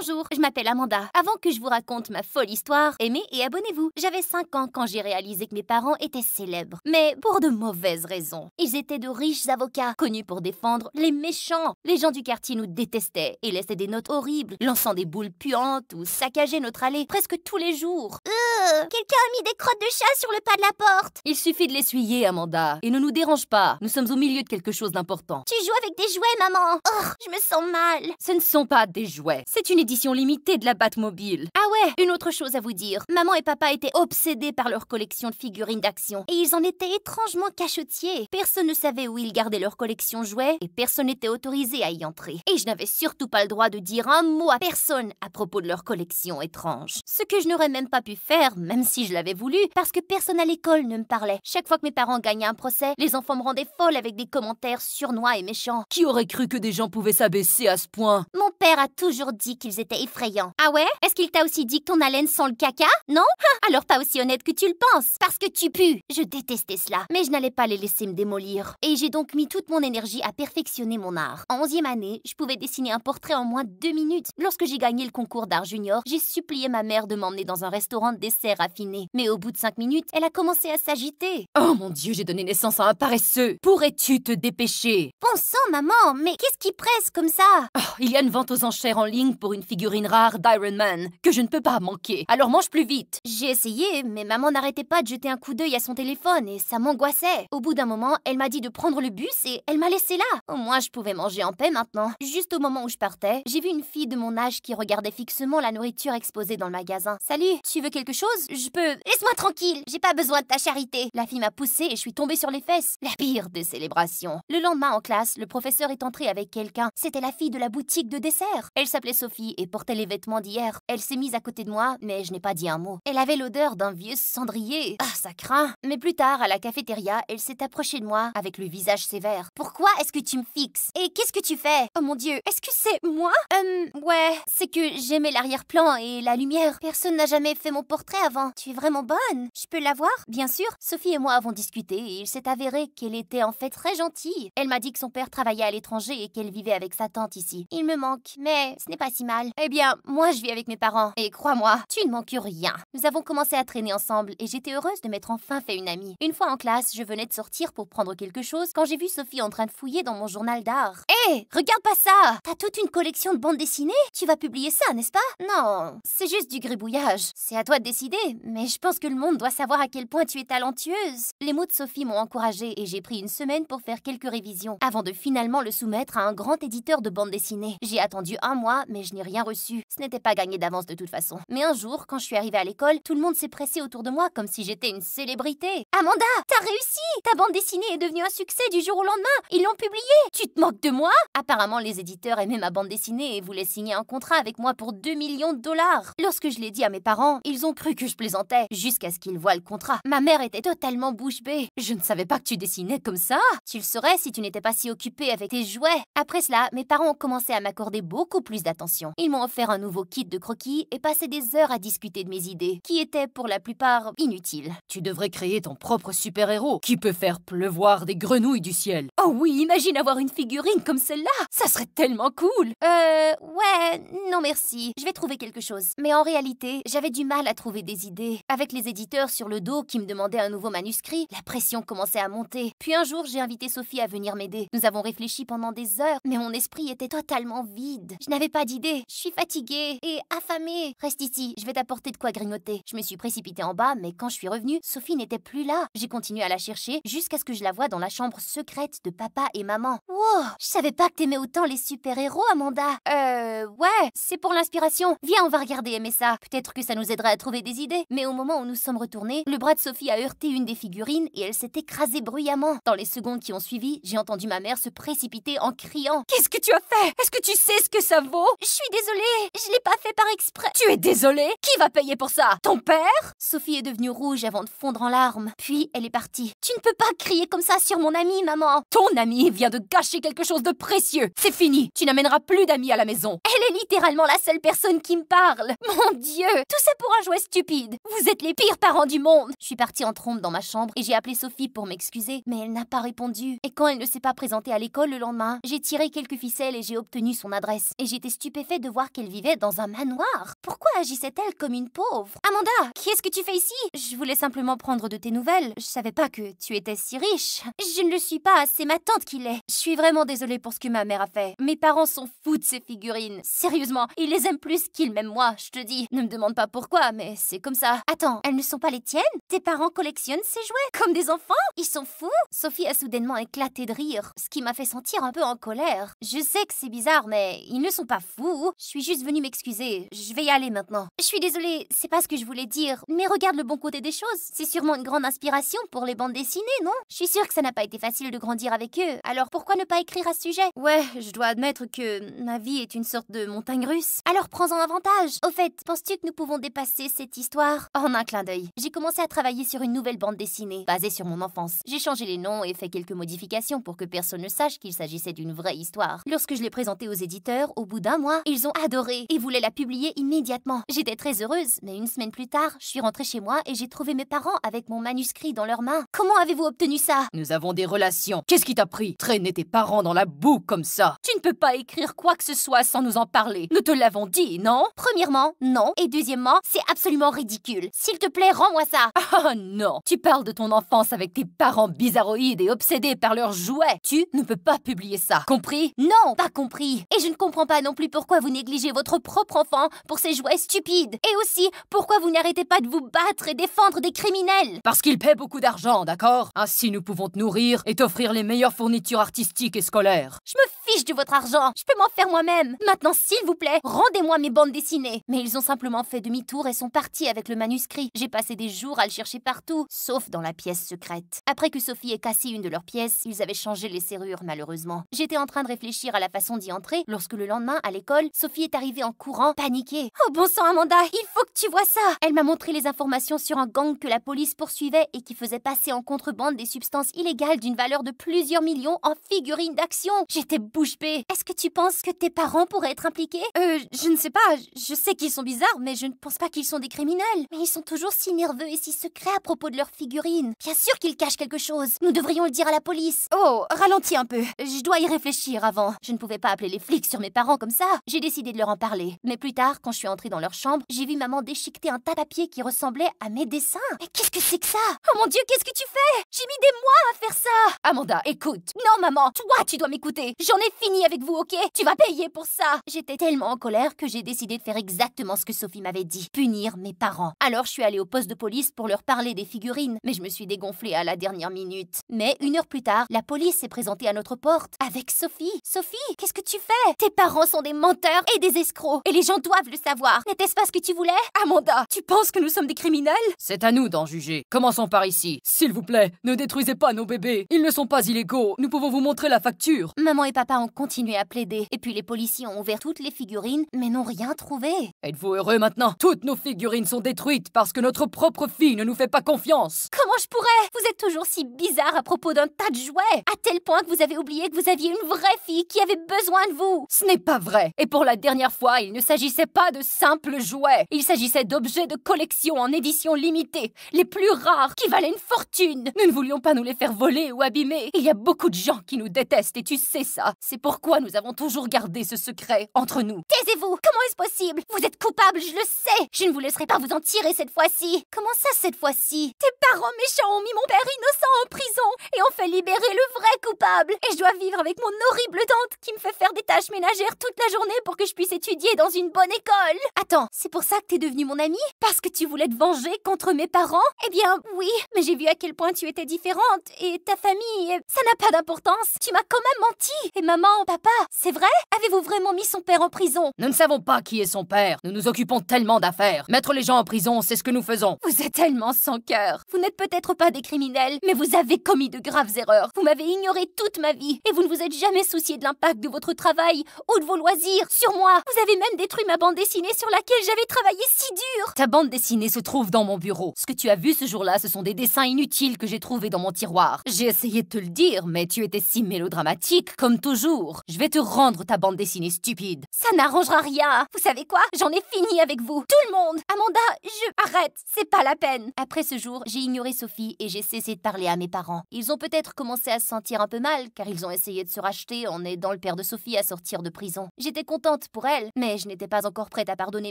Bonjour, je m'appelle Amanda. Avant que je vous raconte ma folle histoire, aimez et abonnez-vous. J'avais 5 ans quand j'ai réalisé que mes parents étaient célèbres, mais pour de mauvaises raisons. Ils étaient de riches avocats, connus pour défendre les méchants. Les gens du quartier nous détestaient et laissaient des notes horribles, lançant des boules puantes ou saccageaient notre allée presque tous les jours. quelqu'un a mis des crottes de chat sur le pas de la porte. Il suffit de l'essuyer, Amanda, et ne nous dérange pas. Nous sommes au milieu de quelque chose d'important. Tu joues avec des jouets, maman. Oh, je me sens mal. Ce ne sont pas des jouets. C'est une édition limitée de la Batmobile. Ah ouais, une autre chose à vous dire. Maman et papa étaient obsédés par leur collection de figurines d'action. Et ils en étaient étrangement cachotiers. Personne ne savait où ils gardaient leur collection jouets et personne n'était autorisé à y entrer. Et je n'avais surtout pas le droit de dire un mot à personne à propos de leur collection étrange. Ce que je n'aurais même pas pu faire, même si je l'avais voulu, parce que personne à l'école ne me parlait. Chaque fois que mes parents gagnaient un procès, les enfants me rendaient folle avec des commentaires surnois et méchants. Qui aurait cru que des gens pouvaient s'abaisser à ce point Mon père a toujours dit qu'il étaient effrayants. Ah ouais Est-ce qu'il t'a aussi dit que ton haleine sent le caca Non hein? Alors pas aussi honnête que tu le penses, parce que tu pues Je détestais cela, mais je n'allais pas les laisser me démolir. Et j'ai donc mis toute mon énergie à perfectionner mon art. En 11e année, je pouvais dessiner un portrait en moins de deux minutes. Lorsque j'ai gagné le concours d'art junior, j'ai supplié ma mère de m'emmener dans un restaurant de dessert affiné. Mais au bout de cinq minutes, elle a commencé à s'agiter. Oh mon dieu, j'ai donné naissance à un paresseux Pourrais-tu te dépêcher Bon sang, maman, mais qu'est-ce qui presse comme ça oh, Il y a une vente aux enchères en ligne pour une figurine rare d'Iron Man que je ne peux pas manquer. Alors mange plus vite. J'ai essayé, mais maman n'arrêtait pas de jeter un coup d'œil à son téléphone et ça m'angoissait. Au bout d'un moment, elle m'a dit de prendre le bus et elle m'a laissé là. Au moins, je pouvais manger en paix maintenant. Juste au moment où je partais, j'ai vu une fille de mon âge qui regardait fixement la nourriture exposée dans le magasin. Salut, tu veux quelque chose Je peux. Laisse-moi tranquille, j'ai pas besoin de ta charité. La fille m'a poussé et je suis tombée sur les fesses. La pire des célébrations. Le lendemain en classe, le professeur est entré avec quelqu'un. C'était la fille de la boutique de dessert. Elle s'appelait Sophie et portait les vêtements d'hier. Elle s'est mise à côté de moi, mais je n'ai pas dit un mot. Elle avait l'odeur d'un vieux cendrier. Ah, ça craint. Mais plus tard, à la cafétéria, elle s'est approchée de moi avec le visage sévère. Pourquoi est-ce que tu me fixes Et qu'est-ce que tu fais Oh mon dieu, est-ce que c'est moi Hum, ouais, c'est que j'aimais l'arrière-plan et la lumière. Personne n'a jamais fait mon portrait avant. Tu es vraiment bonne. Je peux l'avoir Bien sûr. Sophie et moi avons discuté et il s'est avéré qu'elle était en fait très gentille. Elle m'a dit que son père travaillait à l'étranger et qu'elle vivait avec sa tante ici. Il me manque, mais ce n'est pas si mal. Eh bien, moi je vis avec mes parents. Et crois-moi, tu ne manques rien. Nous avons commencé à traîner ensemble et j'étais heureuse de m'être enfin fait une amie. Une fois en classe, je venais de sortir pour prendre quelque chose quand j'ai vu Sophie en train de fouiller dans mon journal d'art. Hé, regarde pas ça T'as toute une collection de bandes dessinées Tu vas publier ça, n'est-ce pas Non, c'est juste du gribouillage. C'est à toi de décider, mais je pense que le monde doit savoir à quel point tu es talentueuse. Les mots de Sophie m'ont encouragée et j'ai pris une semaine pour faire quelques révisions avant de finalement le soumettre à un grand éditeur de bandes dessinées. J'ai attendu un mois, mais je n'ai rien reçu. Ce n'était pas gagné d'avance de toute façon. Mais un jour, quand je suis arrivée à l'école, tout le monde s'est pressé autour de moi comme si j'étais une célébrité. Amanda, t'as réussi Ta bande dessinée est devenue un succès du jour au lendemain. Ils l'ont publiée. Tu te moques de moi Apparemment, les éditeurs aimaient ma bande dessinée et voulaient signer un contrat avec moi pour 2 millions de dollars. Lorsque je l'ai dit à mes parents, ils ont cru que je plaisantais, jusqu'à ce qu'ils voient le contrat. Ma mère était totalement bouche bée. Je ne savais pas que tu dessinais comme ça. Tu le saurais si tu n'étais pas si occupée avec tes jouets. Après cela, mes parents ont commencé à m'accorder beaucoup plus d'attention. Ils m'ont offert un nouveau kit de croquis et passé des heures à discuter de mes idées, qui étaient pour la plupart inutiles. Tu devrais créer ton propre super-héros qui peut faire pleuvoir des grenouilles du ciel. Oh oui, imagine avoir une figurine comme celle-là Ça serait tellement cool Euh... Ouais, non merci. Je vais trouver quelque chose. Mais en réalité, j'avais du mal à trouver des idées. Avec les éditeurs sur le dos qui me demandaient un nouveau manuscrit, la pression commençait à monter. Puis un jour, j'ai invité Sophie à venir m'aider. Nous avons réfléchi pendant des heures, mais mon esprit était totalement vide. Je n'avais pas d'idée je suis fatiguée et affamée. Reste ici, je vais t'apporter de quoi grignoter. Je me suis précipitée en bas, mais quand je suis revenue, Sophie n'était plus là. J'ai continué à la chercher jusqu'à ce que je la voie dans la chambre secrète de papa et maman. Wow, je savais pas que t'aimais autant les super-héros, Amanda. Euh, ouais, c'est pour l'inspiration. Viens, on va regarder ça. Peut-être que ça nous aidera à trouver des idées. Mais au moment où nous sommes retournés, le bras de Sophie a heurté une des figurines et elle s'est écrasée bruyamment. Dans les secondes qui ont suivi, j'ai entendu ma mère se précipiter en criant. Qu'est-ce que tu as fait Est-ce que tu sais ce que ça vaut suis désolée, je l'ai pas fait par exprès. Tu es désolée Qui va payer pour ça Ton père Sophie est devenue rouge avant de fondre en larmes. Puis elle est partie. Tu ne peux pas crier comme ça sur mon ami, maman. Ton ami vient de gâcher quelque chose de précieux. C'est fini, tu n'amèneras plus d'amis à la maison. Elle est littéralement la seule personne qui me parle. Mon Dieu, tout ça pour un jouet stupide. Vous êtes les pires parents du monde. Je suis partie en trompe dans ma chambre et j'ai appelé Sophie pour m'excuser, mais elle n'a pas répondu. Et quand elle ne s'est pas présentée à l'école le lendemain, j'ai tiré quelques ficelles et j'ai obtenu son adresse. Et j'étais stupéfaite de voir qu'elle vivait dans un manoir. Pourquoi agissait-elle comme une pauvre Amanda, qu'est-ce que tu fais ici Je voulais simplement prendre de tes nouvelles. Je savais pas que tu étais si riche. Je ne le suis pas, c'est ma tante qui l'est. Je suis vraiment désolée pour ce que ma mère a fait. Mes parents sont fous de ces figurines. Sérieusement, ils les aiment plus qu'ils m'aiment moi, je te dis. Ne me demande pas pourquoi, mais c'est comme ça. Attends, elles ne sont pas les tiennes Tes parents collectionnent ces jouets Comme des enfants Ils sont fous Sophie a soudainement éclaté de rire, ce qui m'a fait sentir un peu en colère. Je sais que c'est bizarre, mais ils ne sont pas fous. Je suis juste venue m'excuser. Je vais y aller maintenant. Je suis désolée, c'est pas ce que je voulais dire. Mais regarde le bon côté des choses. C'est sûrement une grande inspiration pour les bandes dessinées, non Je suis sûre que ça n'a pas été facile de grandir avec eux. Alors pourquoi ne pas écrire à ce sujet Ouais, je dois admettre que ma vie est une sorte de montagne russe. Alors prends-en avantage. Au fait, penses-tu que nous pouvons dépasser cette histoire En un clin d'œil. J'ai commencé à travailler sur une nouvelle bande dessinée, basée sur mon enfance. J'ai changé les noms et fait quelques modifications pour que personne ne sache qu'il s'agissait d'une vraie histoire. Lorsque je l'ai présentée aux éditeurs, au bout d'un mois, ils ont adoré et voulaient la publier immédiatement. J'étais très heureuse, mais une semaine plus tard, je suis rentrée chez moi et j'ai trouvé mes parents avec mon manuscrit dans leurs mains. Comment avez-vous obtenu ça Nous avons des relations. Qu'est-ce qui t'a pris Traîner tes parents dans la boue comme ça. Tu ne peux pas écrire quoi que ce soit sans nous en parler. Nous te l'avons dit, non Premièrement, non. Et deuxièmement, c'est absolument ridicule. S'il te plaît, rends-moi ça. Oh non Tu parles de ton enfance avec tes parents bizarroïdes et obsédés par leurs jouets. Tu ne peux pas publier ça. Compris Non, pas compris. Et je ne comprends pas non plus pourquoi vous vous négligez votre propre enfant pour ses jouets stupides Et aussi, pourquoi vous n'arrêtez pas de vous battre et défendre des criminels Parce qu'ils paient beaucoup d'argent, d'accord Ainsi, nous pouvons te nourrir et t'offrir les meilleures fournitures artistiques et scolaires. Je me fiche de votre argent, je peux m'en faire moi-même. Maintenant, s'il vous plaît, rendez-moi mes bandes dessinées. Mais ils ont simplement fait demi-tour et sont partis avec le manuscrit. J'ai passé des jours à le chercher partout, sauf dans la pièce secrète. Après que Sophie ait cassé une de leurs pièces, ils avaient changé les serrures, malheureusement. J'étais en train de réfléchir à la façon d'y entrer lorsque le lendemain, à l'école, Sophie est arrivée en courant, paniquée. Oh bon sang, Amanda, il faut que tu vois ça Elle m'a montré les informations sur un gang que la police poursuivait et qui faisait passer en contrebande des substances illégales d'une valeur de plusieurs millions en figurines d'action. J'étais bouche bée. Est-ce que tu penses que tes parents pourraient être impliqués Euh, je ne sais pas. Je sais qu'ils sont bizarres, mais je ne pense pas qu'ils sont des criminels. Mais ils sont toujours si nerveux et si secrets à propos de leurs figurines. Bien sûr qu'ils cachent quelque chose. Nous devrions le dire à la police. Oh, ralentis un peu. Je dois y réfléchir avant. Je ne pouvais pas appeler les flics sur mes parents comme ça. J'ai décidé de leur en parler, mais plus tard, quand je suis entrée dans leur chambre, j'ai vu maman déchiqueter un tas de papier qui ressemblait à mes dessins. Mais qu'est-ce que c'est que ça Oh mon dieu, qu'est-ce que tu fais J'ai mis des mois à faire ça Amanda, écoute Non, maman, toi, tu dois m'écouter J'en ai fini avec vous, ok Tu vas payer pour ça J'étais tellement en colère que j'ai décidé de faire exactement ce que Sophie m'avait dit punir mes parents. Alors je suis allée au poste de police pour leur parler des figurines, mais je me suis dégonflée à la dernière minute. Mais une heure plus tard, la police s'est présentée à notre porte avec Sophie. Sophie, qu'est-ce que tu fais Tes parents sont des menteurs et des escrocs. Et les gens doivent le savoir. N'était-ce pas ce que tu voulais Amanda, tu penses que nous sommes des criminels C'est à nous d'en juger. Commençons par ici. S'il vous plaît, ne détruisez pas nos bébés. Ils ne sont pas illégaux. Nous pouvons vous montrer la facture. Maman et papa ont continué à plaider. Et puis les policiers ont ouvert toutes les figurines, mais n'ont rien trouvé. Êtes-vous heureux maintenant Toutes nos figurines sont détruites parce que notre propre fille ne nous fait pas confiance. Comment je pourrais Vous êtes toujours si bizarre à propos d'un tas de jouets. À tel point que vous avez oublié que vous aviez une vraie fille qui avait besoin de vous. Ce n'est pas vrai. Et pour pour la dernière fois, il ne s'agissait pas de simples jouets. Il s'agissait d'objets de collection en édition limitée, les plus rares, qui valaient une fortune. Nous ne voulions pas nous les faire voler ou abîmer. Il y a beaucoup de gens qui nous détestent et tu sais ça. C'est pourquoi nous avons toujours gardé ce secret entre nous. Taisez-vous Comment est-ce possible Vous êtes coupable, je le sais Je ne vous laisserai pas vous en tirer cette fois-ci. Comment ça cette fois-ci Tes parents méchants ont mis mon père innocent en prison et libérer le vrai coupable Et je dois vivre avec mon horrible tante qui me fait faire des tâches ménagères toute la journée pour que je puisse étudier dans une bonne école Attends, c'est pour ça que t'es devenu mon ami Parce que tu voulais te venger contre mes parents Eh bien, oui, mais j'ai vu à quel point tu étais différente et ta famille, euh, ça n'a pas d'importance Tu m'as quand même menti Et maman, papa, c'est vrai Avez-vous vraiment mis son père en prison Nous ne savons pas qui est son père. Nous nous occupons tellement d'affaires. Mettre les gens en prison, c'est ce que nous faisons. Vous êtes tellement sans cœur. Vous n'êtes peut-être pas des criminels, mais vous avez commis de graves erreurs. Vous m'avez ignoré toute ma vie et vous ne vous êtes jamais soucié de l'impact de votre travail ou de vos loisirs sur moi. Vous avez même détruit ma bande dessinée sur laquelle j'avais travaillé si dur. Ta bande dessinée se trouve dans mon bureau. Ce que tu as vu ce jour-là, ce sont des dessins inutiles que j'ai trouvés dans mon tiroir. J'ai essayé de te le dire, mais tu étais si mélodramatique, comme toujours. Je vais te rendre ta bande dessinée stupide. Ça n'arrangera rien. Vous savez quoi J'en ai fini avec vous. Tout le monde Amanda, je... Arrête, c'est pas la peine. Après ce jour, j'ai ignoré Sophie et j'ai cessé de parler à mes parents. Ils ont peut-être commençaient commencé à se sentir un peu mal, car ils ont essayé de se racheter en aidant le père de Sophie à sortir de prison. J'étais contente pour elle, mais je n'étais pas encore prête à pardonner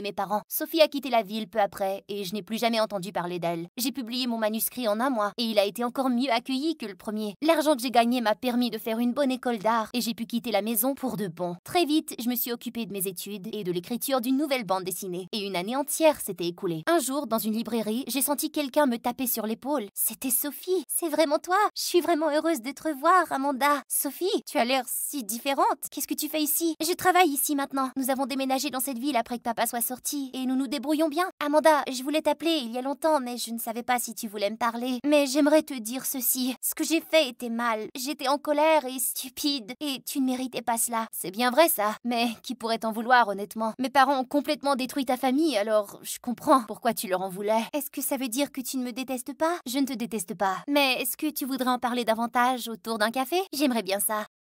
mes parents. Sophie a quitté la ville peu après, et je n'ai plus jamais entendu parler d'elle. J'ai publié mon manuscrit en un mois, et il a été encore mieux accueilli que le premier. L'argent que j'ai gagné m'a permis de faire une bonne école d'art, et j'ai pu quitter la maison pour de bon. Très vite, je me suis occupée de mes études et de l'écriture d'une nouvelle bande dessinée, et une année entière s'était écoulée. Un jour, dans une librairie, j'ai senti quelqu'un me taper sur l'épaule. C'était Sophie. C'est vraiment toi. Je suis vraiment heureuse de te revoir, Amanda. Sophie, tu as l'air si différente. Qu'est-ce que tu fais ici Je travaille ici maintenant. Nous avons déménagé dans cette ville après que papa soit sorti et nous nous débrouillons bien. Amanda, je voulais t'appeler il y a longtemps, mais je ne savais pas si tu voulais me parler. Mais j'aimerais te dire ceci. Ce que j'ai fait était mal. J'étais en colère et stupide. Et tu ne méritais pas cela. C'est bien vrai ça. Mais qui pourrait t'en vouloir, honnêtement Mes parents ont complètement détruit ta famille, alors je comprends pourquoi tu leur en voulais. Est-ce que ça veut dire que tu ne me détestes pas Je ne te déteste pas. Mais est-ce que tu voudrais en parler davantage autour d'un café J'aimerais bien ça.